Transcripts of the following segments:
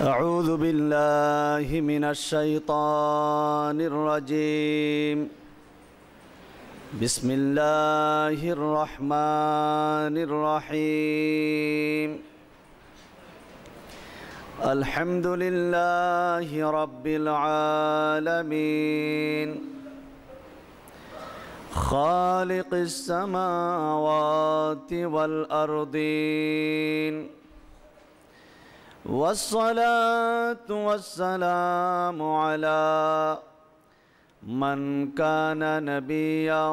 أعوذ بالله من الشيطان الرجيم بسم الله الرحمن الرحيم الحمد لله رب العالمين خالق السماوات والأرضين والصلاة والسلام على من كان نبيا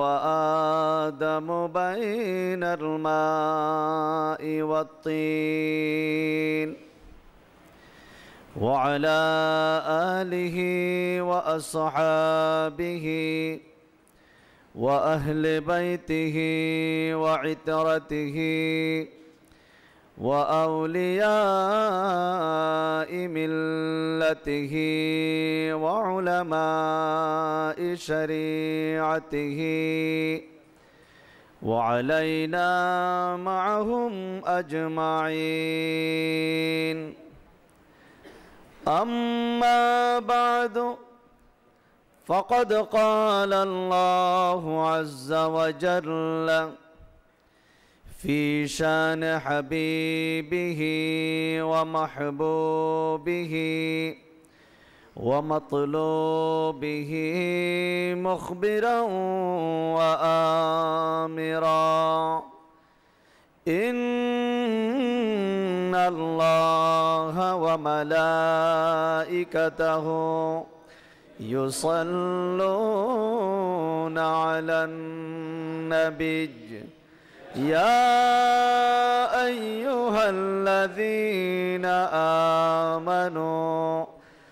وآدم بين الماء والطين وعلى آله وأصحابه وأهل بيته وعترته وأولياء ملته وعلماء شريعته وعلينا معهم أجمعين أما بعد فقد قال الله عز وجل في شان حبيبه ومحبوبه ومطلوبه مخبرا وآمرا إن الله وملائكته يصلون على النبي يا أيها الذين آمنوا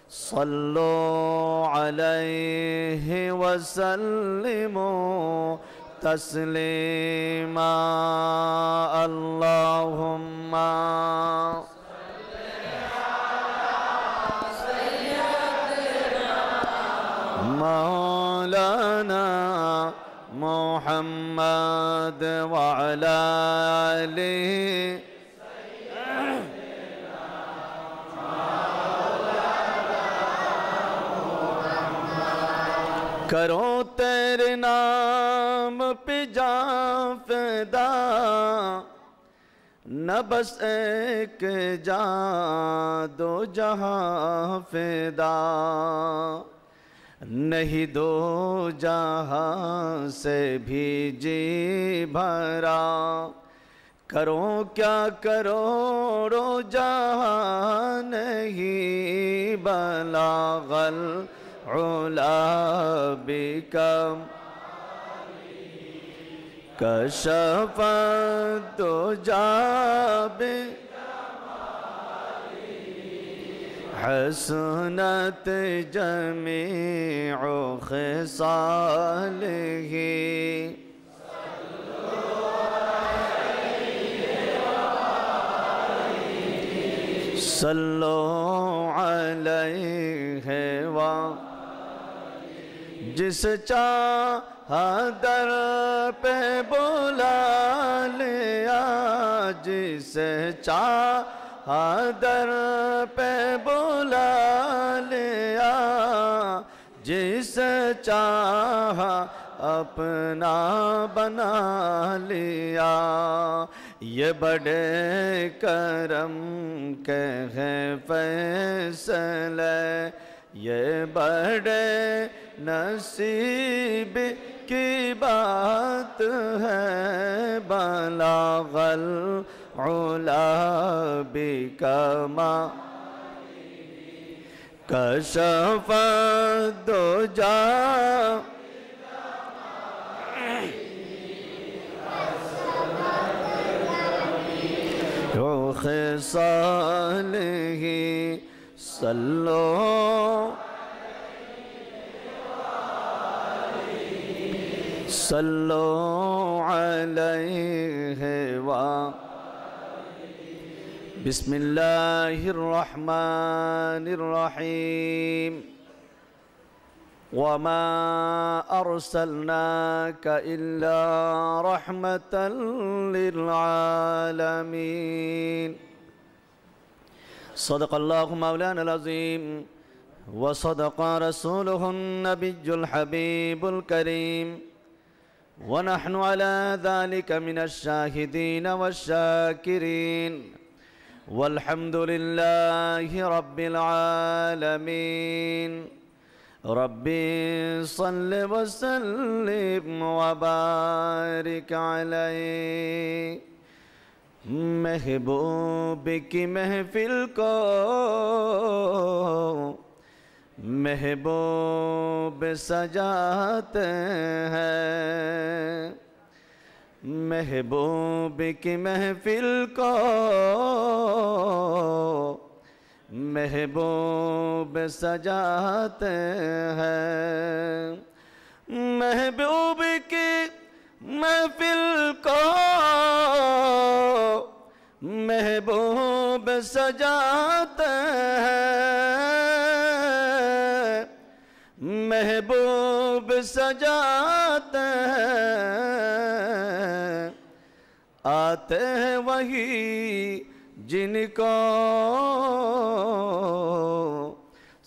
صلوا عليه وسلموا تسليما اللهم صل على سيدنا محمد محمد وعلی آله کرو تیرے نام پی نہ فیدا ایک جان دو جہاں فیدا نہیں دو جہاں سے بھی جی بھرا کرو کیا کرو رو جہاں نہیں بلا غل رولا بھی کم کش پر حسنت خصالہ صلو علیہ و جس چاہ در پہ بولا لیا جس چاہ ہاں در پہ بولا لیا جس چاہا اپنا بنا لیا یہ بڑے کرم کہہ فیصلے یہ بڑے نصیب کی بات ہے بلاول علا بکما کشف دو جا روخ سن صلو صلو علیہ وآلہ بسم الله الرحمن الرحيم وما أرسلناك إلا رحمة للعالمين صدق الله مولانا العظيم وصدق رسوله النبي الحبيب الكريم ونحن على ذلك من الشاهدين والشاكرين والحمد لله رب العالمين ربی صل وسلم وبارك عليه محبوب کی محفل کو محبوب سجاتے ہیں محبوب کی محفل کو محبوب سجاتے ہیں محبوب کی محفل کو محبوب سجاتے ہیں محبوب ہیں آتے ہیں وہی جن کو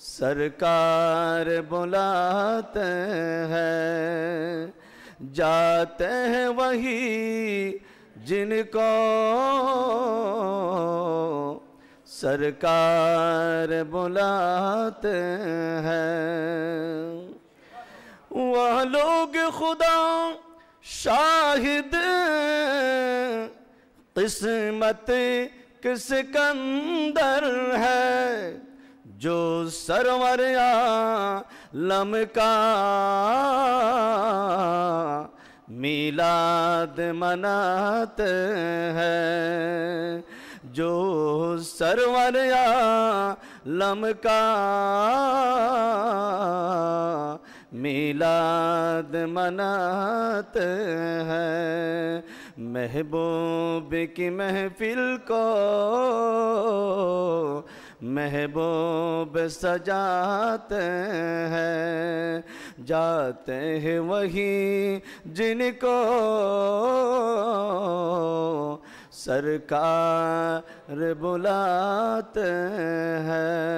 سرکار بلاتے ہیں جاتے ہیں وہی جن کو سرکار بلاتے ہیں وہ لوگ خدا شاہد قسمت کس کندر ہے جو سرور عالم کا میلاد منات ہے جو سرور عالم کا میلاد منات ہے محبوب کی محفل کو محبوب سجاتے ہیں جاتے ہیں وہی جن کو سرکار بلاتے ہیں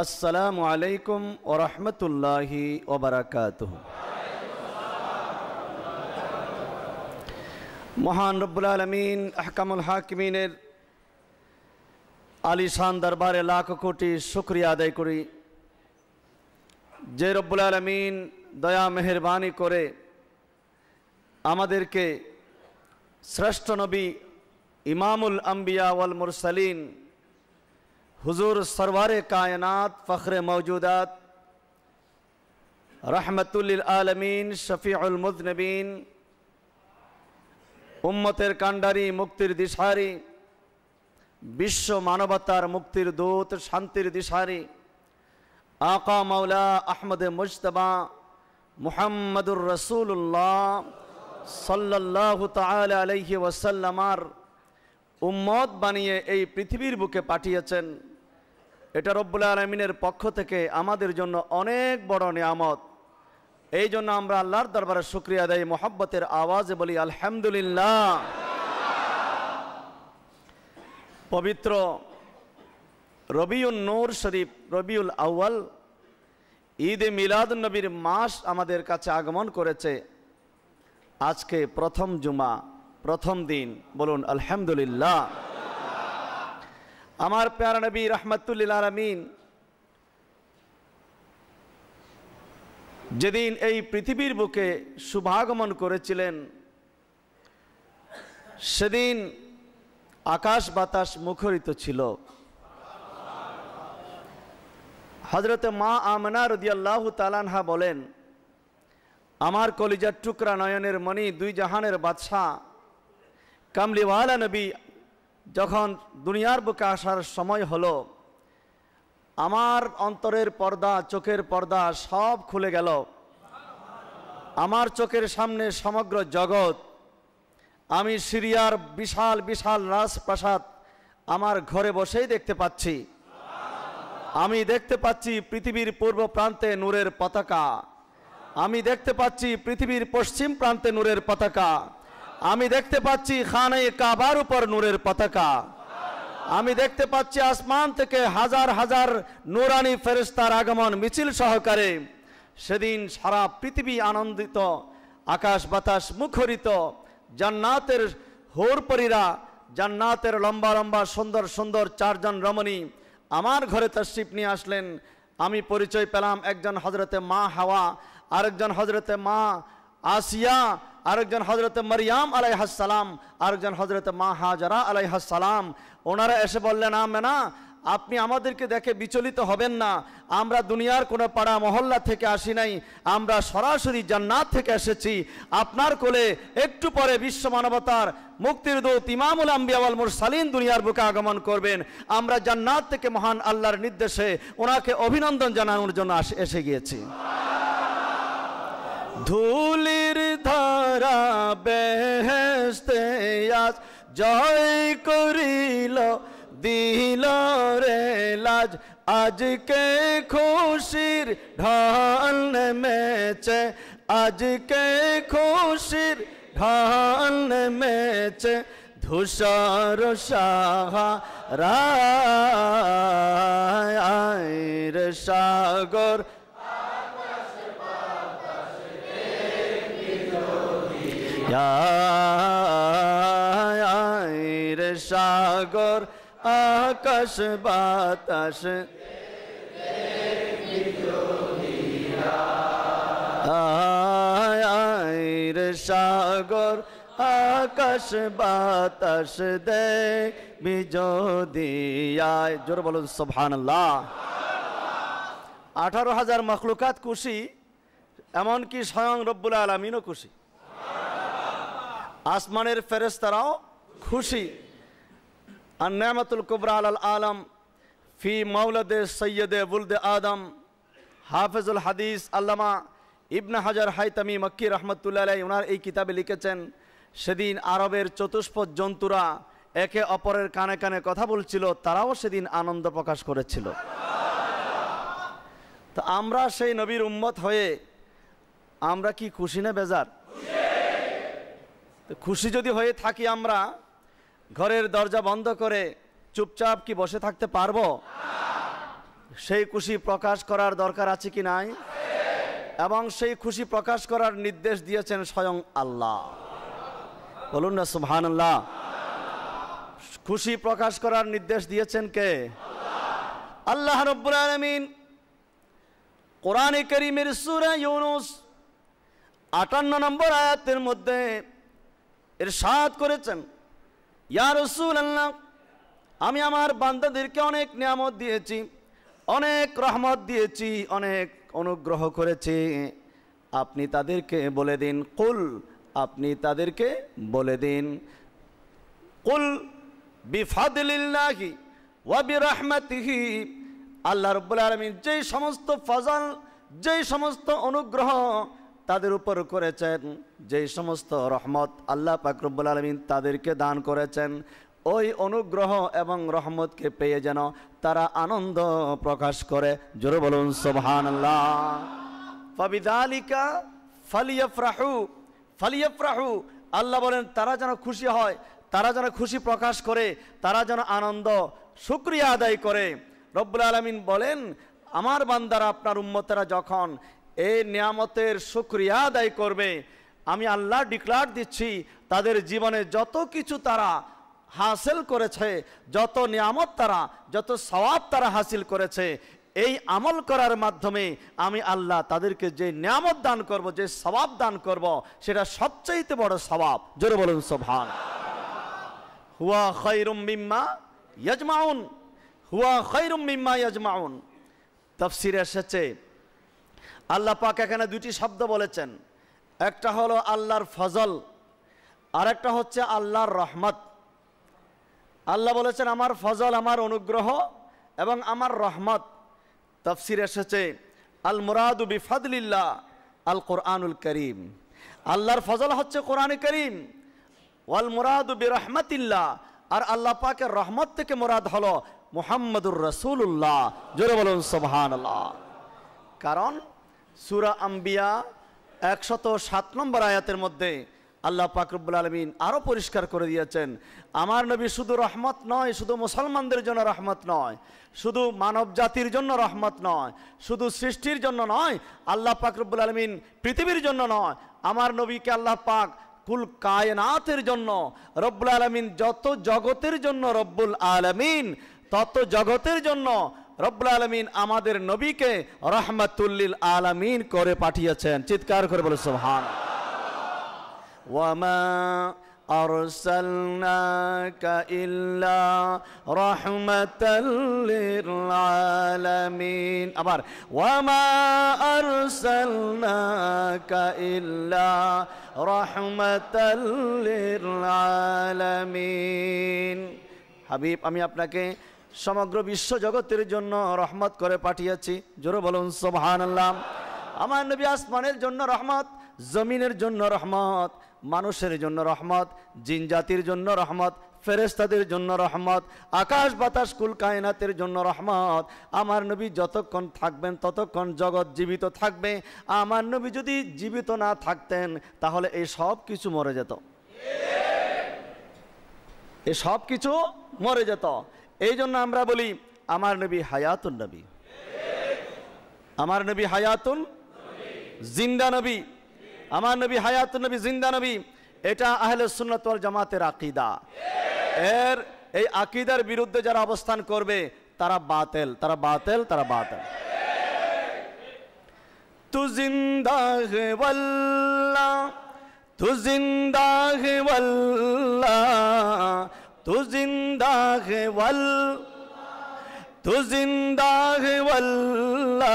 আসসালামু আলাইকুম ও রহমতুল্লাহি ওবরাকাত মহান রব্বুল আলমিন আহকামুল হাকিমিনের আলিশান দরবারে লাখ কোটি শুক্রিয়া আদায় করি যে রব্বুল আলমিন দয়া মেহরবানি করে আমাদেরকে শ্রেষ্ঠ নবী ইমামুল আম্বিয়া ওয়াল মুরসালিন حضور سرور کائنات فخر موجودات رحمت للعالمین شفیع المذنبین উম্মতের কাণ্ডারি মুক্তির দিশারি বিশ্ব মানবতার মুক্তির দূত শান্তির দিশারি আকা মাওলা আহমদ মুজতবা মুহাম্মদুর রসুল্লাহ সাল্লাহু তাল আলহি ওয়াসাল্লামার উম্মত বানিয়ে এই পৃথিবীর বুকে পাঠিয়েছেন এটা রব্বুল আলমিনের পক্ষ থেকে আমাদের জন্য অনেক বড় নিয়ামত এই জন্য আমরা আল্লাহর দরবারে শুক্রিয়া দেয় মোহাব্বতের আওয়াজে বলি আলহামদুলিল্লাহ পবিত্র রবিউল নূর শরীফ রবিউল আউ্য়াল ঈদে মিলাদ নবীর মাস আমাদের কাছে আগমন করেছে আজকে প্রথম জুমা প্রথম দিন বলুন আলহামদুলিল্লাহ আমার প্যারা নবী রহমতুল্লিল আলমিন যেদিন এই পৃথিবীর বুকে শুভাগমন করেছিলেন সেদিন আকাশ বাতাস মুখরিত ছিল হজরত মা আমনা রদিয়াল্লাহ তালানহা বলেন আমার কলিজার টুকরা নয়নের মণি দুই জাহানের বাদশাহ কামলিওয়ালা নবী যখন দুনিয়ার বুকে আসার সময় হলো আমার অন্তরের পর্দা চোখের পর্দা সব খুলে গেল আমার চোখের সামনে সমগ্র জগৎ আমি সিরিয়ার বিশাল বিশাল রাজপ্রাসাদ আমার ঘরে বসেই দেখতে পাচ্ছি আমি দেখতে পাচ্ছি পৃথিবীর পূর্ব প্রান্তে নূরের পতাকা আমি দেখতে পাচ্ছি পৃথিবীর পশ্চিম প্রান্তে নূরের পতাকা আমি দেখতে পাচ্ছি খানায় কাবার উপর নূরের পতাকা আমি দেখতে পাচ্ছি আসমান থেকে হাজার হাজার নুরানি ফেরিস্তার আগমন মিছিল সহকারে সেদিন সারা পৃথিবী আনন্দিত আকাশ বাতাস মুখরিত জান্নাতের হোরপরীরা জান্নাতের লম্বা লম্বা সুন্দর সুন্দর চারজন রমণী আমার ঘরে তশরিফ নিয়ে আসলেন আমি পরিচয় পেলাম একজন হজরতে মা হাওয়া আরেকজন হজরতে মা আসিয়া আরেকজন হজরত মরিয়াম হাসালাম আরেকজন হজরত মা হাজারা হাসালাম ওনারা এসে বললেন আমেনা আপনি আমাদেরকে দেখে বিচলিত হবেন না আমরা দুনিয়ার কোনো পাড়া মহল্লা থেকে আসি নাই আমরা সরাসরি জান্নাত থেকে এসেছি আপনার কোলে একটু পরে বিশ্ব মানবতার মুক্তির দৌত ইমামুল আম্বিয়াল সালিন দুনিয়ার বুকে আগমন করবেন আমরা জান্নাত থেকে মহান আল্লাহর নির্দেশে ওনাকে অভিনন্দন জানানোর জন্য এসে গিয়েছি ধুলির ধরা বেহেস্তে আজ জয় করিল দিল রে লাজ আজকে খুশির ঢাল মেচে আজকে খুশির ঢাল মেচে ধূসর সাহা রায় সাগর রে সাগর আকাশ বাতাস আয়ের সাগর আকাশ বাতাস দে বিজোদিয়ায় জোর বলুন সোভানল্লাহ আঠারো হাজার মখলুকাত খুশি এমনকি স্বয়ং রব্বুল আলমিনও খুশি আসমানের ফেরেস্তারাও খুশি আর নামাতুল কুবরা আল আলম ফি মৌলদে সৈয়দে বুলদে আদম হাফেজুল হাদিস আল্লামা ইবন হাজার হাইতামি মক্কি রহমতুল্লাহ ওনার এই কিতাবে লিখেছেন সেদিন আরবের চতুষ্পদ জন্তুরা একে অপরের কানে কানে কথা বলছিল তারাও সেদিন আনন্দ প্রকাশ করেছিল তো আমরা সেই নবীর উম্মত হয়ে আমরা কি খুশি না বেজার খুশি যদি হয়ে থাকি আমরা ঘরের দরজা বন্ধ করে চুপচাপ কি বসে থাকতে পারবো সেই খুশি প্রকাশ করার দরকার আছে কি নাই এবং সেই খুশি প্রকাশ করার নির্দেশ দিয়েছেন স্বয়ং আল্লাহ বলুন না সুহান আল্লাহ খুশি প্রকাশ করার নির্দেশ দিয়েছেন কে আল্লাহ রব্বুল আলমিন কোরআনে করিমের সুরা ইউনুস আটান্ন নম্বর আয়াতের মধ্যে এর সাদ করেছেন ইয়া রসুল আল্লাহ আমি আমার বান্দাদেরকে অনেক নিয়ামত দিয়েছি অনেক রহমত দিয়েছি অনেক অনুগ্রহ করেছি আপনি তাদেরকে বলে দিন কুল আপনি তাদেরকে বলে দিন কুল বিফাদিল্লাহি ওয়াবি রহমাতিহি আল্লাহ রব্বুল আলমীর যেই সমস্ত ফজল যেই সমস্ত অনুগ্রহ তাদের উপর করেছেন যে সমস্ত রহমত আল্লাহ পাকরবুল আলমিন তাদেরকে দান করেছেন ওই অনুগ্রহ এবং রহমতকে পেয়ে যেন তারা আনন্দ প্রকাশ করে জোরে বলুন সোহান আল্লাহ ফালিয়ফরাহু ফালিয়ফরাহু আল্লাহ বলেন তারা যেন খুশি হয় তারা যেন খুশি প্রকাশ করে তারা যেন আনন্দ শুক্রিয়া আদায় করে রব্বুল আলমিন বলেন আমার বান্দারা আপনার উম্মতেরা যখন এই নিয়ামতের শুক্রিয়া আদায় করবে আমি আল্লাহ ডিক্লার দিচ্ছি তাদের জীবনে যত কিছু তারা হাসিল করেছে যত নিয়ামত তারা যত সবাব তারা হাসিল করেছে এই আমল করার মাধ্যমে আমি আল্লাহ তাদেরকে যে নিয়ামত দান করব যে স্বভাব দান করব সেটা সবচেয়ে বড় স্বভাব জোরে বলুন সোভান হুয়া খৈরুম মিম্মা ইয়াজমাউন হুয়া খৈরুম মিম্মা ইয়াজমাউন তফসিরে এসেছে আল্লাহ পাক এখানে দুটি শব্দ বলেছেন একটা হলো আল্লাহর ফজল আর একটা হচ্ছে আল্লাহর রহমত আল্লাহ বলেছেন আমার ফজল আমার অনুগ্রহ এবং আমার রহমত তফসির এসেছে আল মুরাদু বিফাদিল্লা আল কোরআনুল করিম আল্লাহর ফজল হচ্ছে কোরআন করিম ওয়াল মুরাদু রহমতিল্লা আর আল্লাহ পাকের রহমত থেকে মুরাদ হলো মুহাম্মদুর রসুল্লাহ জোরে বলুন সোহান কারণ সুরা আম্বিয়া একশত সাত নম্বর আয়াতের মধ্যে আল্লাহ পাকরুবুল আলমিন আরও পরিষ্কার করে দিয়েছেন আমার নবী শুধু রহমত নয় শুধু মুসলমানদের জন্য রহমত নয় শুধু মানব জাতির জন্য রহমত নয় শুধু সৃষ্টির জন্য নয় আল্লাহ পাকরুবুল আলমিন পৃথিবীর জন্য নয় আমার নবীকে আল্লাহ পাক কুল কায়নাথের জন্য রব্বুল আলমিন যত জগতের জন্য রব্বুল আলমিন তত জগতের জন্য রব্বুল আলমিন আমাদের নবীকে রহমাতুল্লিল আলমিন করে পাঠিয়েছেন চিৎকার করে বলে সোহান ওয়ামা أرسلناك إلا رحمة للعالمين أبار وما أرسلناك إلا رحمة للعالمين হাবিব আমি আপনাকে সমগ্র বিশ্ব জগতের জন্য রহমত করে পাঠিয়েছি জোরে বলুন সোহান আল্লাহ আমার নবী আসমানের জন্য রহমত জমিনের জন্য রহমত মানুষের জন্য রহমত জিন জাতির জন্য রহমত ফেরেস্তাদের জন্য রহমত আকাশ বাতাস কুল কায়নাতের জন্য রহমত আমার নবী যতক্ষণ থাকবেন ততক্ষণ জগৎ জীবিত থাকবে আমার নবী যদি জীবিত না থাকতেন তাহলে এই সব কিছু মরে যেত এ সব কিছু মরে যেত এই জন্য আমরা বলি আমার নবী হায়াতুল নবী আমার নবী হায়াতুল জিন্দা নবী আমার নবী হায়াতুল নবী জিন্দা নবী এটা আহলে সুন্নতল জামাতের আকিদা এর এই আকিদার বিরুদ্ধে যারা অবস্থান করবে তারা বাতেল তারা বাতেল তারা বাতেল তু জিন্দা হে তু জিন্দা হে تو زندہ ہے وال تو زندہ ہے واللہ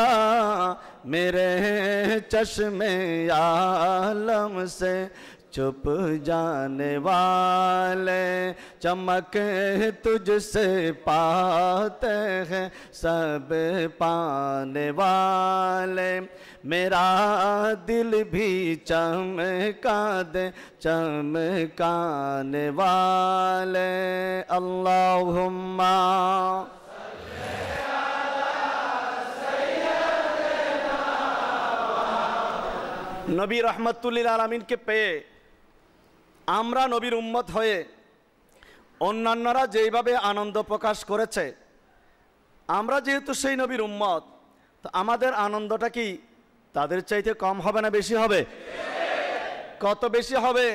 میرے چشم عالم سے چپ جانے والے چمک تجھ سے پاتے ہیں سب پانے والے میرا دل بھی چمکا دے چمکانے والے اللہم نبی رحمت اللہ وسلم کے پے আমরা নবীর উম্মত হয়ে অন্যান্যরা যেইভাবে আনন্দ প্রকাশ করেছে আমরা যেহেতু সেই নবীর উম্মত তো আমাদের আনন্দটা কি তাদের চাইতে কম হবে না বেশি হবে কত বেশি হবে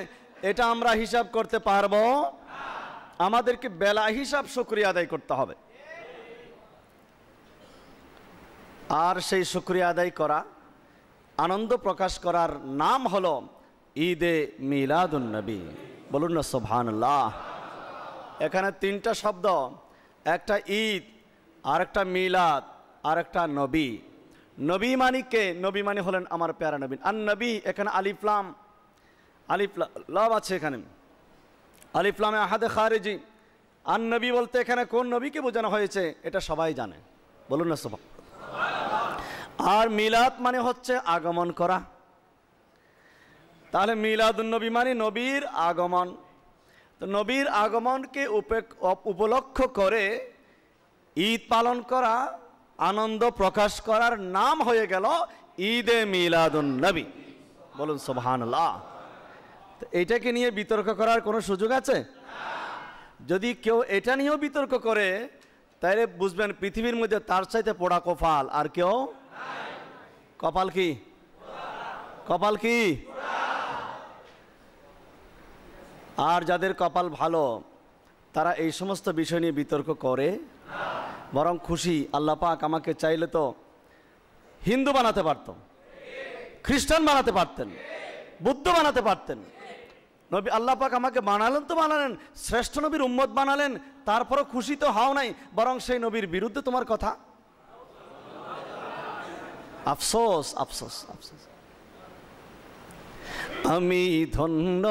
এটা আমরা হিসাব করতে পারবো আমাদেরকে বেলা হিসাব শুক্রিয়া আদায় করতে হবে আর সেই শুক্রিয়া আদায় করা আনন্দ প্রকাশ করার নাম হলো ঈদে মিলাদুন্নবী বলুন না সোভানুল্লাহ এখানে তিনটা শব্দ একটা ঈদ আর একটা মিলাদ আর একটা নবী নবী মানি কে নবী মানি হলেন আমার প্যারা নবীন আর নবী এখানে আলিফলাম আলিফলাম লাভ আছে এখানে আলিফলামে আহাদে খারেজি আর নবী বলতে এখানে কোন নবীকে বোঝানো হয়েছে এটা সবাই জানে বলুন না সোভা আর মিলাদ মানে হচ্ছে আগমন করা তাহলে মিলাদুলনবী মানে নবীর আগমন তো নবীর আগমনকে উপলক্ষ করে ঈদ পালন করা আনন্দ প্রকাশ করার নাম হয়ে গেল ঈদে মিলাদুলনবী বলুন সোহানল্লাহ তো এটাকে নিয়ে বিতর্ক করার কোনো সুযোগ আছে যদি কেউ এটা নিয়েও বিতর্ক করে তাহলে বুঝবেন পৃথিবীর মধ্যে তার সাথে পোড়া কপাল আর কেউ কপাল কি কপাল কি আর যাদের কপাল ভালো তারা এই সমস্ত বিষয় নিয়ে বিতর্ক করে বরং খুশি আল্লাহ পাক আমাকে চাইলে তো হিন্দু বানাতে পারত খ্রিস্টান বানাতে পারতেন বুদ্ধ বানাতে পারতেন নবী আল্লাহ পাক আমাকে বানালেন তো বানালেন শ্রেষ্ঠ নবীর উম্মত বানালেন তারপরও খুশি তো হাও নাই বরং সেই নবীর বিরুদ্ধে তোমার কথা আফসোস আফসোস আফসোস আমি ধন্য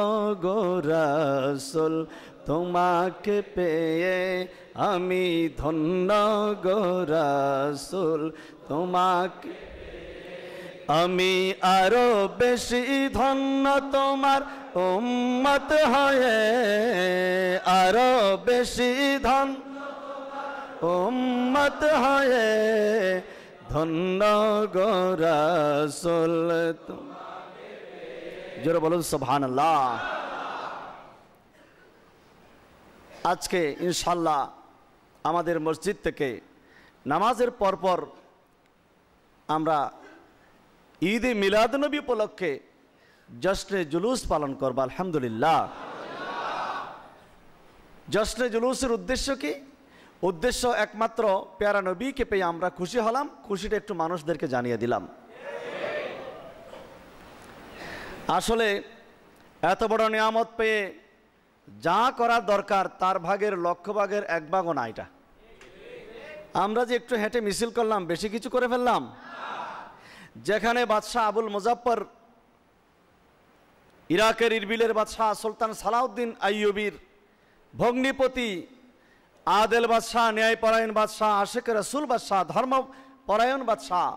গোরাসল তোমাকে পেয়ে আমি ধন্য গোরাসল তোমাকে আমি আরো বেশি ধন্য তোমার উম্মত হয়ে আরো বেশি ধন উম্মত হয়ে ধন্য গোরাসল তোমার জোরে বলুন সোহান আজকে ইনশাল্লাহ আমাদের মসজিদ থেকে নামাজের পরপর আমরা ঈদ মিলাদ নবী উপলক্ষে জশ্নে জুলুস পালন করব আলহামদুলিল্লাহ জশ্নে জুলুসের উদ্দেশ্য কি উদ্দেশ্য একমাত্র প্যারা নবীকে পেয়ে আমরা খুশি হলাম খুশিটা একটু মানুষদেরকে জানিয়ে দিলাম আসলে এত বড় নিয়ামত পেয়ে যা করার দরকার তার ভাগের লক্ষ্যভাগের ভাগের এক ভাগও না এটা আমরা যে একটু হেঁটে মিছিল করলাম বেশি কিছু করে ফেললাম যেখানে বাদশাহ আবুল মুজাফর ইরাকের ইরবিলের বাদশাহ সুলতান সালাউদ্দিন আইয়বির ভগ্নিপতি আদেল বাদশাহ ন্যায়পরায়ণ বাদশাহ আশেখ রসুল বাদশাহ ধর্মপরায়ণ বাদশাহ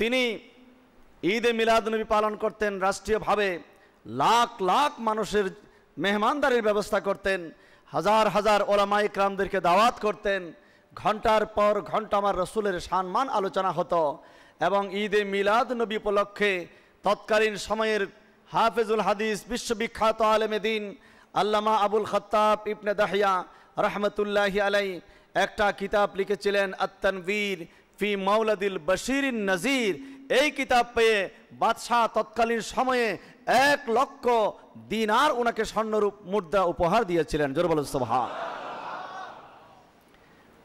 তিনি ঈদে মিলাদনবী পালন করতেন রাষ্ট্রীয়ভাবে লাখ লাখ মানুষের মেহমানদারির ব্যবস্থা করতেন হাজার হাজার ওলামা ইকরামদেরকে দাওয়াত করতেন ঘন্টার পর ঘন্টা আমার রসুলের সম্মান আলোচনা হতো এবং ঈদে মিলাদ নবী উপলক্ষে তৎকালীন সময়ের হাফেজুল হাদিস বিশ্ববিখ্যাত আলেমেদিন আল্লামা আবুল খত্তাব ইবনে দাহিয়া রহমতুল্লাহি আলাই একটা কিতাব লিখেছিলেন আত্তানবীর ফি মাওলাদিল বশির নাজির এই কিতাব পেয়ে বাদশাহ তৎকালীন সময়ে এক লক্ষ দিনার ওনাকে স্বর্ণরূপ মুদ্রা উপহার দিয়েছিলেন জোরবল সোভা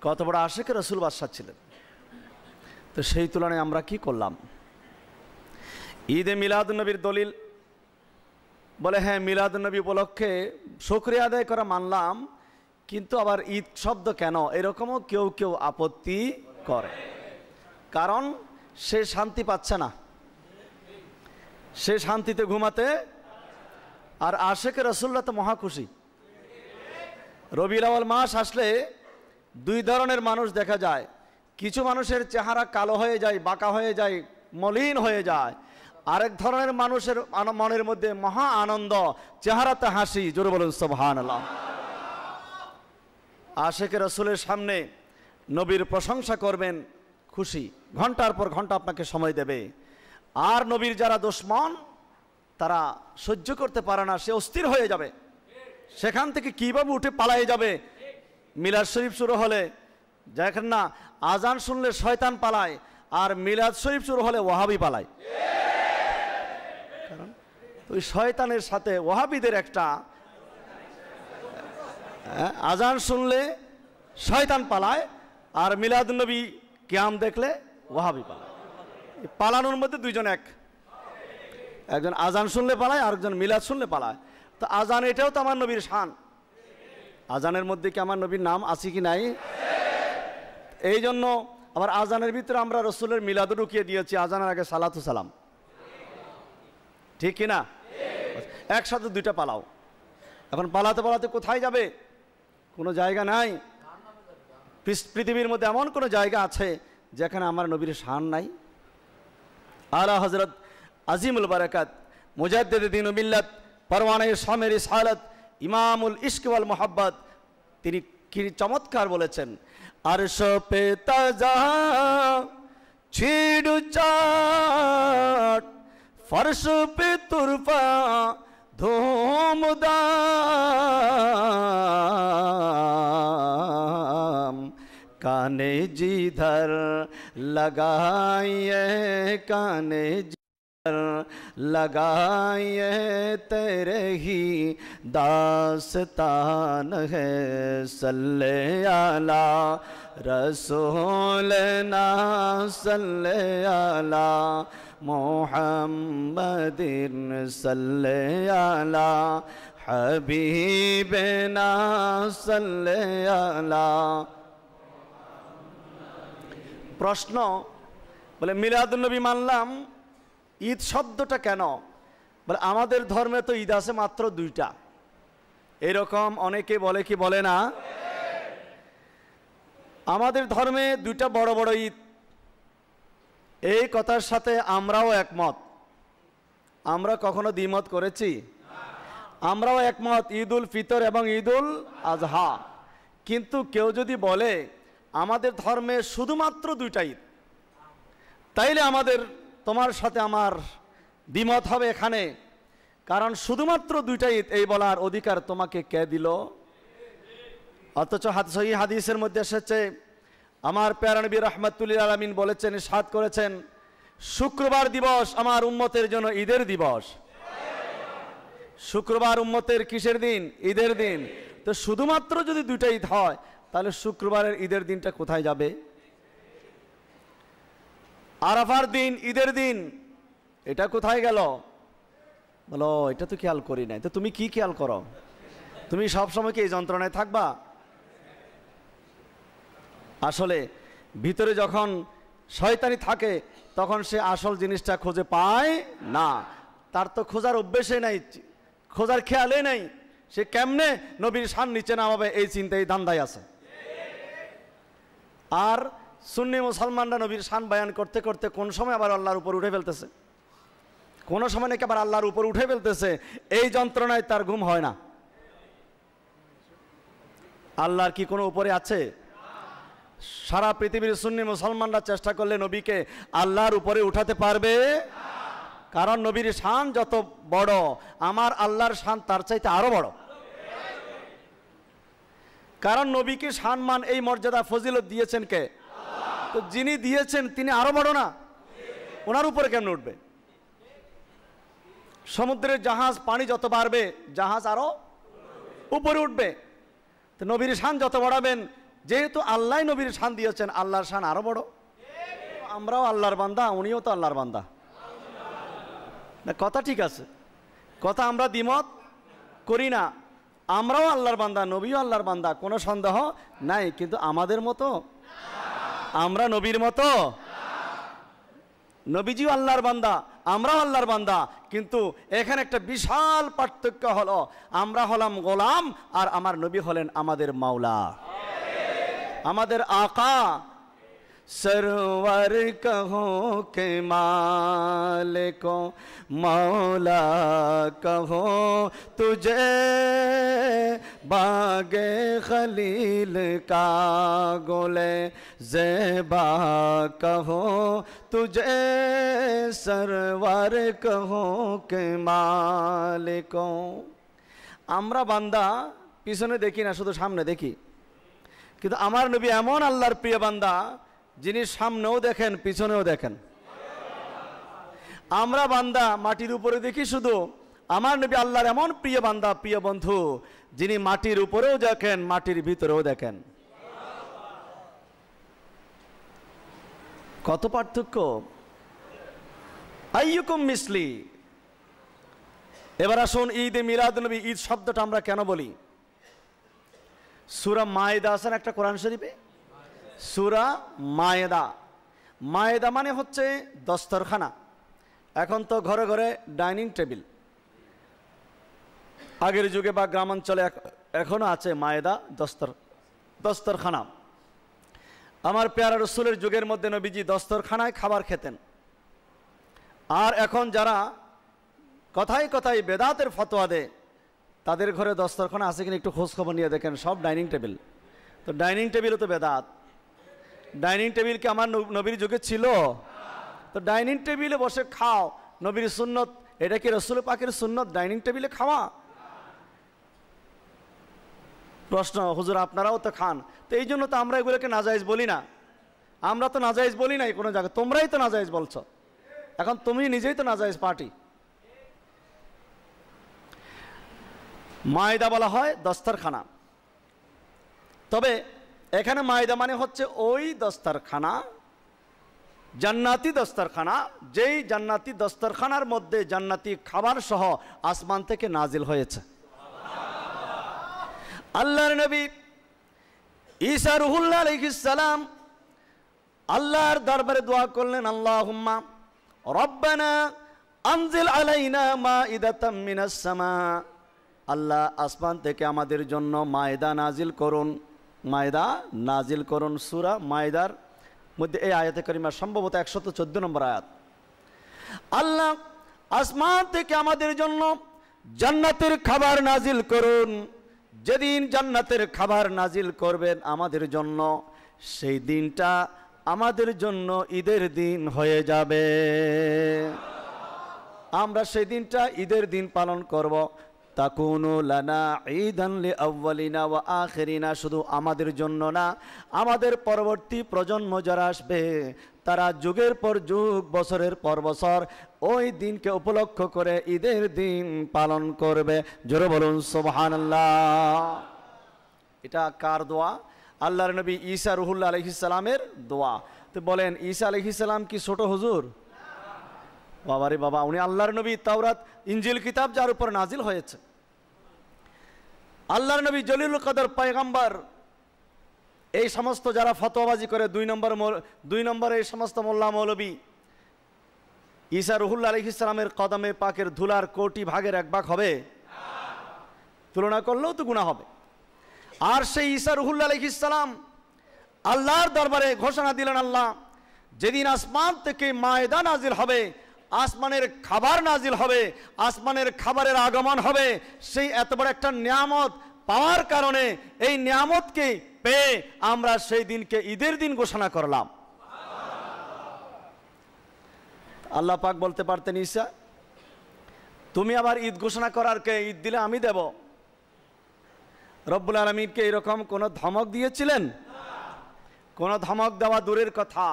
কত বড় আশেখের রসুল বাদশাহ ছিলেন তো সেই তুলনায় আমরা কি করলাম ঈদে মিলাদুনবীর দলিল বলে হ্যাঁ মিলাদুনবী উপলক্ষে শুক্রিয়া আদায় করা মানলাম কিন্তু আবার ঈদ শব্দ কেন এরকমও কেউ কেউ আপত্তি করে কারণ সে শান্তি পাচ্ছে না সে শান্তিতে ঘুমাতে আর আশেখ রসুল্লা তো মহাখুশি রবি আওয়াল মাস আসলে দুই ধরনের মানুষ দেখা যায় কিছু মানুষের চেহারা কালো হয়ে যায় বাঁকা হয়ে যায় মলিন হয়ে যায় আরেক ধরনের মানুষের মনের মধ্যে মহা আনন্দ চেহারাতে হাসি জোর বলুন সোহান আল্লাহ আশেখ রসুলের সামনে নবীর প্রশংসা করবেন খুশি ঘন্টার পর ঘন্টা আপনাকে সময় দেবে আর নবীর যারা দুশ্মন তারা সহ্য করতে পারে না সে অস্থির হয়ে যাবে সেখান থেকে কীভাবে উঠে পালাই যাবে মিলাদ শরীফ শুরু হলে দেখেন না আজান শুনলে শয়তান পালায় আর মিলাদ শরীফ শুরু হলে ওয়াহাবি পালায় কারণ ওই শয়তানের সাথে ওয়াহাবিদের একটা হ্যাঁ, আজান শুনলে শয়তান পালায় আর মিলাদ নবী কেয়াম দেখলে ওহাবি পালায় পালানোর মধ্যে দুইজন এক একজন আজান শুনলে পালায় আরেকজন মিলাদ শুনলে পালায় তো আজান এটাও তো আমার নবীর শান আজানের মধ্যে কি আমার নবীর নাম আছে কি নাই এই জন্য আবার আজানের ভিতরে আমরা রসুলের মিলাদও ঢুকিয়ে দিয়েছি আজানের আগে সালাতু সালাম ঠিক কিনা একসাথে দুইটা পালাও এখন পালাতে পালাতে কোথায় যাবে কোনো জায়গা নাই পৃথিবীর মধ্যে এমন কোনো জায়গা আছে যেখানে আমার নবীর শান নাই আলা হজরত আজিমুল বারাকাত মুজাদ্দিন মিল্লাত পরমান সামের ইসালত ইমামুল ইশকওয়াল মোহাব্বত তিনি কি চমৎকার বলেছেন আর সপে তাজা ছিড় চাট ফর্শ পে ধোমদাম کانے جی دھر لگائیے کانے جی دھر لگائیے تیرے ہی داستان ہے سلے آلہ رسول صلی سلے محمد صلی اللہ حبیبنا صلی ہبھی প্রশ্ন বলে মিলাদুলনবী মানলাম ঈদ শব্দটা কেন বলে আমাদের ধর্মে তো ঈদ আছে মাত্র দুইটা এরকম অনেকে বলে কি বলে না আমাদের ধর্মে দুইটা বড় বড় ঈদ এই কথার সাথে আমরাও একমত আমরা কখনো দ্বিমত করেছি আমরাও একমত ঈদ উল ফিতর এবং ঈদ উল আজহা কিন্তু কেউ যদি বলে আমাদের ধর্মে শুধুমাত্র দুইটা ঈদ তাইলে আমাদের তোমার সাথে আমার দ্বিমত হবে এখানে কারণ শুধুমাত্র দুইটা ঈদ এই বলার অধিকার তোমাকে কে দিল অথচ হাত সহি হাদিসের মধ্যে এসেছে আমার প্যারানবী রহমতুল্লি আলমিন বলেছেন সাত করেছেন শুক্রবার দিবস আমার উম্মতের জন্য ঈদের দিবস শুক্রবার উম্মতের কিসের দিন ঈদের দিন তো শুধুমাত্র যদি দুইটা ঈদ হয় তাহলে শুক্রবারের ঈদের দিনটা কোথায় যাবে আরাফার দিন ঈদের দিন এটা কোথায় গেল বলো এটা তো খেয়াল করি নাই তো তুমি কি খেয়াল করো তুমি সবসময় কি এই যন্ত্রণায় থাকবা আসলে ভিতরে যখন শয়তানি থাকে তখন সে আসল জিনিসটা খুঁজে পায় না তার তো খোঁজার অভ্যেসে নাই খোঁজার খেয়ালে নাই সে কেমনে নবীর সান নিচে নামাবে এই চিন্তা এই আছে আর সুন্নি মুসলমানরা নবীর শান বায়ান করতে করতে কোন সময় আবার আল্লাহর উপর উঠে ফেলতেছে কোনো সময় নাকি আবার আল্লাহর উপর উঠে ফেলতেছে এই যন্ত্রণায় তার ঘুম হয় না আল্লাহর কি কোনো উপরে আছে সারা পৃথিবীর সুন্নি মুসলমানরা চেষ্টা করলে নবীকে আল্লাহর উপরে উঠাতে পারবে কারণ নবীর শান যত বড় আমার আল্লাহর শান তার চাইতে আরও বড় কারণ নবীকে সম্মান এই মর্যাদা ফজিলত দিয়েছেন কে তো যিনি দিয়েছেন তিনি আরও বড় না ওনার উপরে কেমন উঠবে সমুদ্রের জাহাজ পানি যত বাড়বে জাহাজ আরও উপরে উঠবে তো নবীর শান যত বাড়াবেন যেহেতু আল্লাহ নবীর শান দিয়েছেন আল্লাহর শান আরও বড় আমরাও আল্লাহর বান্দা উনিও তো আল্লাহর বান্দা না কথা ঠিক আছে কথা আমরা দ্বিমত করি না আমরাও আল্লাহর বান্দা নবীও আল্লাহর বান্দা কোনো সন্দেহ নাই কিন্তু আমাদের মতো আমরা নবীর মতো নবীজিও আল্লাহর বান্দা আমরাও আল্লাহর বান্দা কিন্তু এখানে একটা বিশাল পার্থক্য হল আমরা হলাম গোলাম আর আমার নবী হলেন আমাদের মাওলা আমাদের আকা सरवर कहो के माल को কহো कहो तुझे बागे खलील का गोले जेबा कहो तुझे सरवर कहो के को আমরা বান্দা পিছনে দেখি না শুধু সামনে দেখি কিন্তু আমার নবী এমন আল্লাহর প্রিয় বান্দা যিনি সামনেও দেখেন পিছনেও দেখেন আমরা বান্দা মাটির উপরে দেখি শুধু আমার নবী আল্লাহর এমন প্রিয় বান্দা প্রিয় বন্ধু যিনি মাটির উপরেও দেখেন মাটির ভিতরেও দেখেন কত পার্থক্য আইয়ুকুম মিসলি এবার আসুন এ মিলাদ নবী ঈদ শব্দটা আমরা কেন বলি সুরা মায়েদা আসার একটা কোরআন শরীফে সুরা মায়েদা মায়েদা মানে হচ্ছে দস্তরখানা এখন তো ঘরে ঘরে ডাইনিং টেবিল আগের যুগে বা গ্রামাঞ্চলে এখনও আছে মায়েদা দস্তর দস্তরখানা আমার পেয়ারা রসুলের যুগের মধ্যে নবীজি দস্তরখানায় খাবার খেতেন আর এখন যারা কথাই কথাই বেদাতের ফতোয়া দেয় তাদের ঘরে দস্তরখানা আছে কিনা একটু খোঁজখবর নিয়ে দেখেন সব ডাইনিং টেবিল তো ডাইনিং টেবিলও তো বেদাত ডাইনিং টেবিল কি আমার নবীর যুগে ছিল তো ডাইনিং টেবিলে বসে খাও নবীর সুন্নত এটা কি রসুল পাখির সুন্নত ডাইনিং টেবিলে খাওয়া প্রশ্ন হুজুর আপনারাও তো খান তো এই জন্য তো আমরা এগুলোকে নাজাইজ বলি না আমরা তো নাজাইজ বলি নাই কোনো জায়গায় তোমরাই তো নাজাইজ বলছ এখন তুমি নিজেই তো নাজাইজ পার্টি মায়দা বলা হয় দস্তারখানা তবে এখানে মায়দা মানে হচ্ছে ওই দস্তারখানা জান্নাতি দস্তারখানা যেই জান্নাতি দস্তারখানার মধ্যে জান্নাতি খাবার সহ আসমান থেকে নাজিল হয়েছে আল্লাহর নবী ঈসা রুহুল্লা আলহিসাল্লাম আল্লাহর দরবারে দোয়া করলেন আল্লাহ হুম্মা রব্বানা আনজিল আলাইনা মা ইদাতাম মিনাস সামা আল্লাহ আসমান থেকে আমাদের জন্য মায়দা নাজিল করুন মায়দা নাজিল করুন সুরা মায়দার মধ্যে এই আয়াতে করিমা সম্ভবত একশত চোদ্দ নম্বর আয়াত আল্লাহ আসমান থেকে আমাদের জন্য জান্নাতের খাবার নাজিল করুন যেদিন জান্নাতের খাবার নাজিল করবেন আমাদের জন্য সেই দিনটা আমাদের জন্য ঈদের দিন হয়ে যাবে আমরা সেই দিনটা ঈদের দিন পালন করব তাকুনু লানা ঈদান লি আউয়ালিনা ওয়া আখিরিনা শুধু আমাদের জন্য না আমাদের পরবর্তী প্রজন্ম যারা আসবে তারা যুগের পর যুগ বছরের পর বছর ওই দিনকে উপলক্ষ করে ঈদের দিন পালন করবে জোরে বলুন সুবহানাল্লাহ এটা কার দোয়া আল্লাহর নবী ঈসা রুহুল্লা আলহিসালামের দোয়া তো বলেন ঈসা আলহিসাল্লাম কি ছোট হুজুর বাবারে বাবা উনি আল্লাহর নবী তাওরাত ইঞ্জিল কিতাব যার উপর নাজিল হয়েছে আল্লাহর নবী জলিল কদর পায়গাম্বার এই সমস্ত যারা ফতোয়াবাজি করে দুই নম্বর দুই নম্বর এই সমস্ত মোল্লা মৌলবী ঈসা রহুল্লা আলহ ইসলামের কদমে পাকের ধুলার কোটি ভাগের এক ভাগ হবে তুলনা করলেও তো গুণা হবে আর সেই ঈসা রহুল্লা আলহ ইসলাম আল্লাহর দরবারে ঘোষণা দিলেন আল্লাহ যেদিন আসমান থেকে মায়দা নাজির হবে আসমানের খাবার নাজিল হবে আসমানের খাবারের আগমন হবে সেই এত বড় একটা নিয়ামত পাওয়ার কারণে এই নিয়ামতকে পেয়ে আমরা সেই দিনকে ঈদের দিন ঘোষণা করলাম আল্লাহ পাক বলতে পারতেন ঈশা তুমি আবার ঈদ ঘোষণা করার কে ঈদ দিলে আমি দেব রব্বুল আলমিনকে এরকম কোনো ধমক দিয়েছিলেন কোনো ধমক দেওয়া দূরের কথা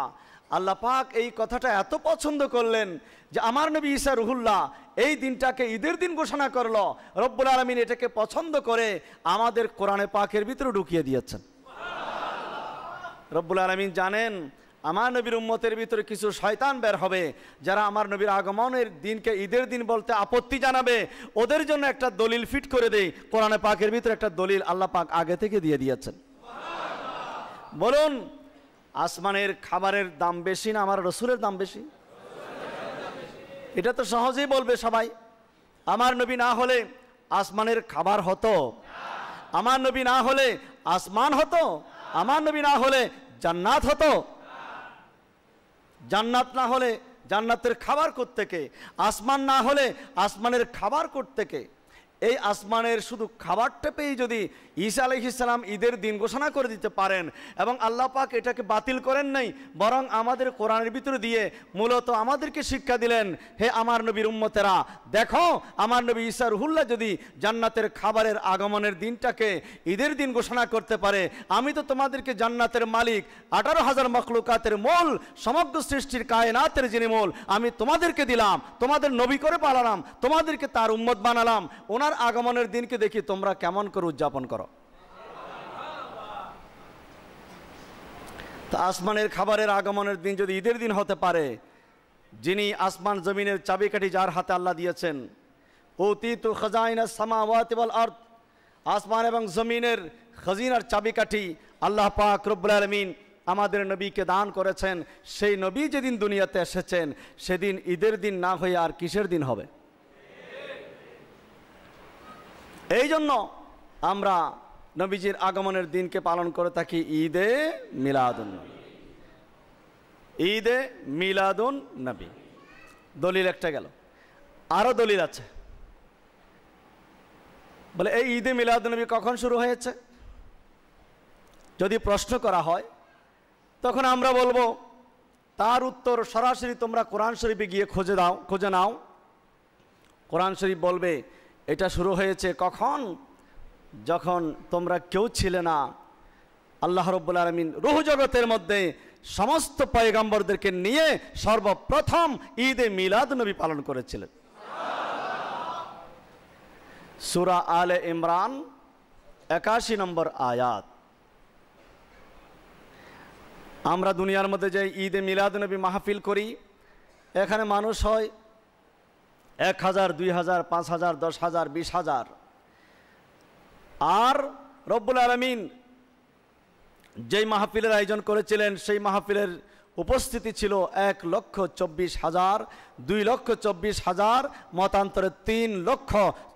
আল্লাহ পাক এই কথাটা এত পছন্দ করলেন যে আমার নবী ঈসা রুহুল্লাহ এই দিনটাকে ঈদের দিন ঘোষণা করল রব্বুল আলমিন এটাকে পছন্দ করে আমাদের কোরআনে পাকের ভিতরে ঢুকিয়ে দিয়েছেন রব্বুল আলমিন জানেন আমার নবীর উম্মতের ভিতরে কিছু শয়তান বের হবে যারা আমার নবীর আগমনের দিনকে ঈদের দিন বলতে আপত্তি জানাবে ওদের জন্য একটা দলিল ফিট করে দেই কোরআনে পাকের ভিতরে একটা দলিল আল্লাহ পাক আগে থেকে দিয়ে দিয়েছেন বলুন আসমানের খাবারের দাম বেশি না আমার রসুলের দাম বেশি এটা তো সহজেই বলবে সবাই আমার নবী না হলে আসমানের খাবার হতো আমার নবী না হলে আসমান হতো আমার নবী না হলে জান্নাত হতো জান্নাত না হলে জান্নাতের খাবার কে আসমান না হলে আসমানের খাবার কে এই আসমানের শুধু খাবারটা পেয়ে যদি ঈসা আলহিসাল্লাম ঈদের দিন ঘোষণা করে দিতে পারেন এবং আল্লাহ পাক এটাকে বাতিল করেন নাই বরং আমাদের কোরআনের ভিতরে দিয়ে মূলত আমাদেরকে শিক্ষা দিলেন হে আমার নবীর উম্মতেরা দেখো আমার নবী ঈশা রুহুল্লাহ যদি জান্নাতের খাবারের আগমনের দিনটাকে ঈদের দিন ঘোষণা করতে পারে আমি তো তোমাদেরকে জান্নাতের মালিক আঠারো হাজার মখলুকাতের মূল সমগ্র সৃষ্টির কায়নাতের যিনি মূল আমি তোমাদেরকে দিলাম তোমাদের নবী করে পালালাম তোমাদেরকে তার উম্মত বানালাম ওনার আমার আগমনের দিনকে দেখি তোমরা কেমন করে উদযাপন করো তা আসমানের খাবারের আগমনের দিন যদি ঈদের দিন হতে পারে যিনি আসমান জমিনের চাবিকাঠি যার হাতে আল্লাহ দিয়েছেন অতীত খাজাইনা সামাওয়াতিবল আর্থ আসমান এবং জমিনের খাজিনার চাবিকাঠি আল্লাহ পাক রব্বুল আলমিন আমাদের নবীকে দান করেছেন সেই নবী যেদিন দুনিয়াতে এসেছেন সেদিন ঈদের দিন না হয়ে আর কিসের দিন হবে এই জন্য আমরা নবীজির আগমনের দিনকে পালন করে থাকি ঈদে মিলাদুন ঈদে মিলাদুন নবী দলিল একটা গেল আরও দলিল আছে বলে এই ঈদে নবী কখন শুরু হয়েছে যদি প্রশ্ন করা হয় তখন আমরা বলবো তার উত্তর সরাসরি তোমরা কোরআন শরীফে গিয়ে খোঁজে দাও খোঁজে নাও কোরআন শরীফ বলবে এটা শুরু হয়েছে কখন যখন তোমরা কেউ ছিলে না আল্লাহ রব্বুল আলমিন রুহ জগতের মধ্যে সমস্ত পয়গাম্বরদেরকে নিয়ে সর্বপ্রথম ঈদে মিলাদ নবী পালন করেছিলেন সুরা আলে ইমরান একাশি নম্বর আয়াত আমরা দুনিয়ার মধ্যে যে ঈদে মিলাদ নবী মাহফিল করি এখানে মানুষ হয় এক হাজার দুই হাজার পাঁচ হাজার দশ হাজার বিশ হাজার আর রব্বুল আলমিন যেই মাহফিলের আয়োজন করেছিলেন সেই মাহফিলের উপস্থিতি ছিল এক লক্ষ চব্বিশ হাজার দুই লক্ষ চব্বিশ হাজার মতান্তরে তিন লক্ষ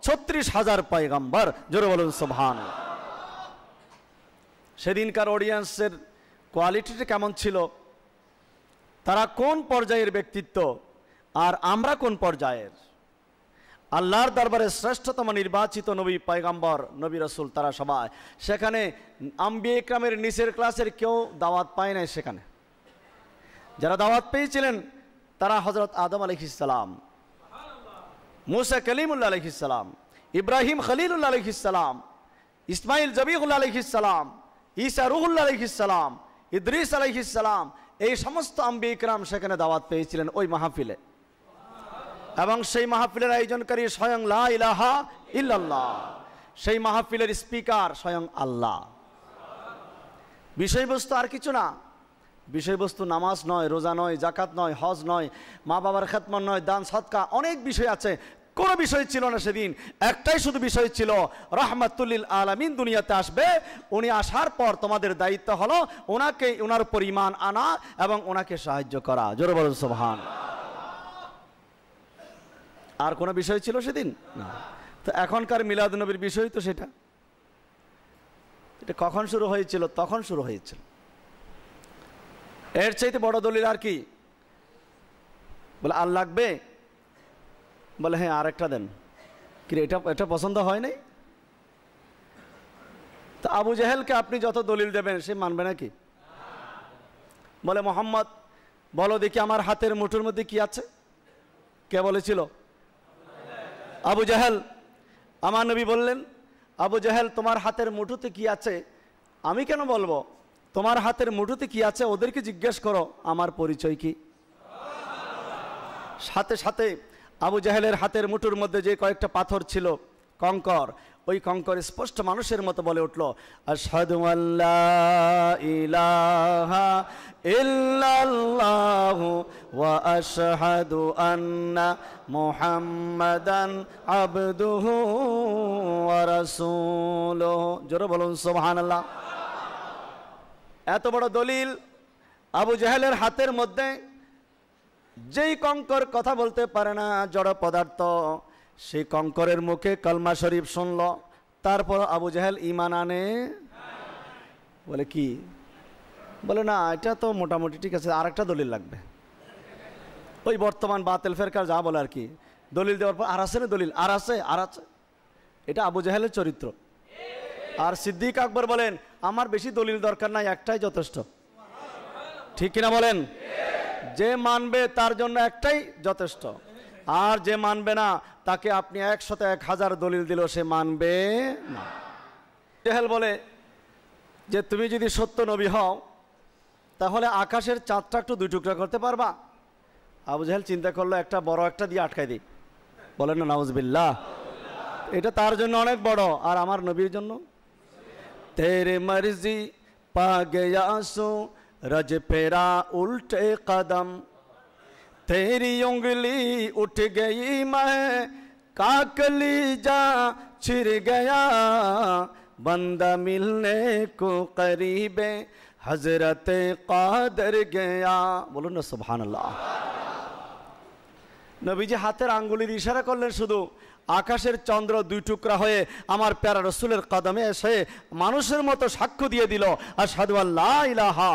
ছত্রিশ হাজার পায়গাম্বার জোর বলুন সোভান সেদিনকার অডিয়েন্সের কোয়ালিটিটা কেমন ছিল তারা কোন পর্যায়ের ব্যক্তিত্ব আর আমরা কোন পর্যায়ের আল্লাহর দরবারে শ্রেষ্ঠতম নির্বাচিত নবী পয়গাম্বর নবী রসুল তারা সবাই সেখানে আম্বি ইকরামের নিচের ক্লাসের কেউ দাওয়াত পায় নাই সেখানে যারা দাওয়াত পেয়েছিলেন তারা হজরত আদম আলহিসাম মুসা কলিমুল্লা আলহিসাম ইব্রাহিম খলিলুল্লা আলহিসাম ইসমাইল জবিউল্লা আলহিসাম ঈসা রুহুল্লা আলহিসাম ইদ্রিস আলহিসাম এই সমস্ত আম্বি ইকরাম সেখানে দাওয়াত পেয়েছিলেন ওই মাহফিলে এবং সেই মাহফিলের আয়োজনকারী স্বয়ং লাহা ইলাহা ইল্লাল্লাহ সেই মাহফিলের স্পিকার স্বয়ং আল্লাহ বিষয়বস্তু আর কিছু না বিষয়বস্তু নামাজ নয় রোজা নয় জাকাত নয় হজ নয় মা বাবার খেতমান নয় দান সৎকা অনেক বিষয় আছে কোনো বিষয় ছিল না সেদিন একটাই শুধু বিষয় ছিল রহমাতুল্লিল আলমিন দুনিয়াতে আসবে উনি আসার পর তোমাদের দায়িত্ব হলো ওনাকে ওনার পরিমাণ আনা এবং ওনাকে সাহায্য করা জোরবর সোহান আর কোনো বিষয় ছিল সেদিন না তো এখনকার মিলাদ নবীর বিষয় তো সেটা এটা কখন শুরু হয়েছিল তখন শুরু হয়েছিল এর চাইতে বড় দলিল আর কি বলে আর লাগবে বলে হ্যাঁ আর একটা দেন কি এটা এটা পছন্দ হয় নাই তা আবু জাহেলকে আপনি যত দলিল দেবেন সে মানবে নাকি বলে মোহাম্মদ বলো দেখি আমার হাতের মুঠোর মধ্যে কি আছে কে বলেছিল আবু জাহেল আমার নবী বললেন আবু জাহেল তোমার হাতের মুঠোতে কি আছে আমি কেন বলবো তোমার হাতের মুঠোতে কি আছে ওদেরকে জিজ্ঞেস করো আমার পরিচয় কি সাথে সাথে আবু জাহেলের হাতের মুঠোর মধ্যে যে কয়েকটা পাথর ছিল কঙ্কর ওই কঙ্কর স্পষ্ট মানুষের মতো বলে উঠল আসাদু ইলাহা আন্না এত বড় দলিল আবু জাহেলের হাতের মধ্যে যেই কঙ্কর কথা বলতে পারে না জড় পদার্থ সেই কঙ্করের মুখে কলমা শরীফ শুনল তারপর আবু জাহেল ইমান আনে বলে কি বলে না এটা তো মোটামুটি ঠিক আছে আর একটা দলিল লাগবে ওই বর্তমান বাতেল ফেরকার যা বলে আর কি দলিল দেওয়ার পর আর আছে না দলিল আর আছে আর আছে এটা আবু জাহেলের চরিত্র আর সিদ্দিক আকবর বলেন আমার বেশি দলিল দরকার নাই একটাই যথেষ্ট ঠিক কিনা বলেন যে মানবে তার জন্য একটাই যথেষ্ট আর যে মানবে না তাকে আপনি একশত এক হাজার দলিল দিল সে মানবে না জেহেল বলে যে তুমি যদি সত্য নবী হও তাহলে আকাশের চাঁদটা একটু দুই টুকরা করতে পারবা আবু জাহেল চিন্তা করলো একটা বড় একটা দিয়ে আটকাই দিই বলেন না নাউজবিল্লা এটা তার জন্য অনেক বড় আর আমার নবীর জন্য তেরে মারিজি পা গেয়াসো রাজ পেরা উল্টে কদম तेरी उंगली उठ गई मैं काकली जा छिर गया बंदा मिलने को करीब हजरत कादर गया बोलो ना सुबह नबीजी हाथ आंगुलिर इशारा करलें शुद्ध আকাশের চন্দ্র দুই টুকরা হয়ে আমার প্যারা রসুলের কদমে এসে মানুষের মতো সাক্ষ্য দিয়ে দিল আসাদু আল্লাহ ইলাহা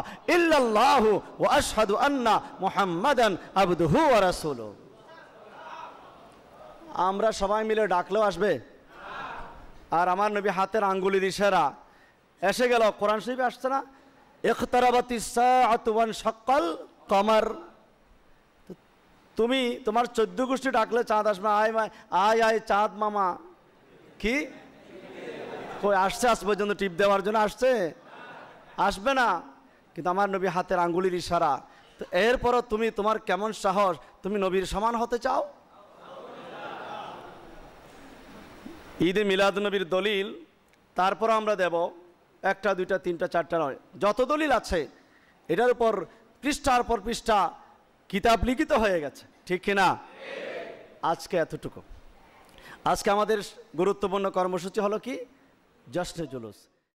ও আসাদু আন্না মোহাম্মদান আবদুহু রাসুল আমরা সবাই মিলে ডাকলেও আসবে আর আমার নবী হাতের আঙ্গুলি দিশেরা এসে গেল কোরআন শরীফ আসছে না এখতারাবাতি সাকল কমার তুমি তোমার চোদ্দ গোষ্ঠী ডাকলে চাঁদ আসবে আয় মা আয় আয় চাঁদ মামা কি কই আসছে আজ পর্যন্ত টিপ দেওয়ার জন্য আসছে আসবে না কিন্তু আমার নবী হাতের আঙ্গুলির ইশারা তো এরপরও তুমি তোমার কেমন সাহস তুমি নবীর সমান হতে চাও ঈদে মিলাদ নবীর দলিল তারপর আমরা দেব একটা দুইটা তিনটা চারটা নয় যত দলিল আছে এটার উপর পৃষ্ঠার পর পৃষ্ঠা কিতাব লিখিত হয়ে গেছে ঠিক কিনা আজকে এতটুকু আজকে আমাদের গুরুত্বপূর্ণ কর্মসূচি হলো কি জশ্নে জুলুস